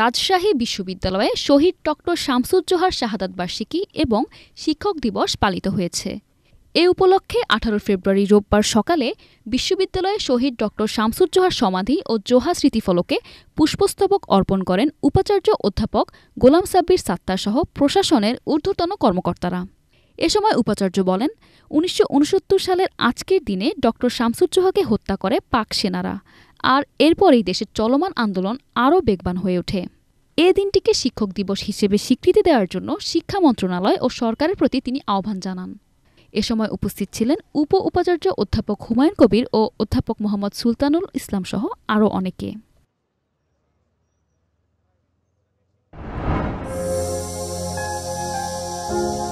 রাজশাহী বিশ্ববিদ্যালয়ে শহীদ ডক্টর শামসুজ্জোহার শাহাদাত বার্ষিকী এবং শিক্ষক দিবস পালিত হয়েছে এ উপলক্ষে আঠারো ফেব্রুয়ারি রোববার সকালে বিশ্ববিদ্যালয়ে শহীদ ডক্টর শামসুজ্জোহার সমাধি ও জোহা স্মৃতিফলকে পুষ্পস্তবক অর্পণ করেন উপাচার্য অধ্যাপক গোলাম সাব্বির সহ প্রশাসনের ঊর্ধ্বতন কর্মকর্তারা এ সময় উপাচার্য বলেন উনিশশো সালের আজকের দিনে ডক্টর শামসুজ্জোহাকে হত্যা করে পাক সেনারা আর এরপরেই দেশের চলমান আন্দোলন আরও বেগবান হয়ে ওঠে এ দিনটিকে শিক্ষক দিবস হিসেবে স্বীকৃতি দেওয়ার জন্য শিক্ষা মন্ত্রণালয় ও সরকারের প্রতি তিনি আহ্বান জানান এ সময় উপস্থিত ছিলেন উপ উপাচার্য অধ্যাপক হুমায়ুন কবির ও অধ্যাপক মোহাম্মদ সুলতানুল ইসলাম সহ আরও অনেকে thank you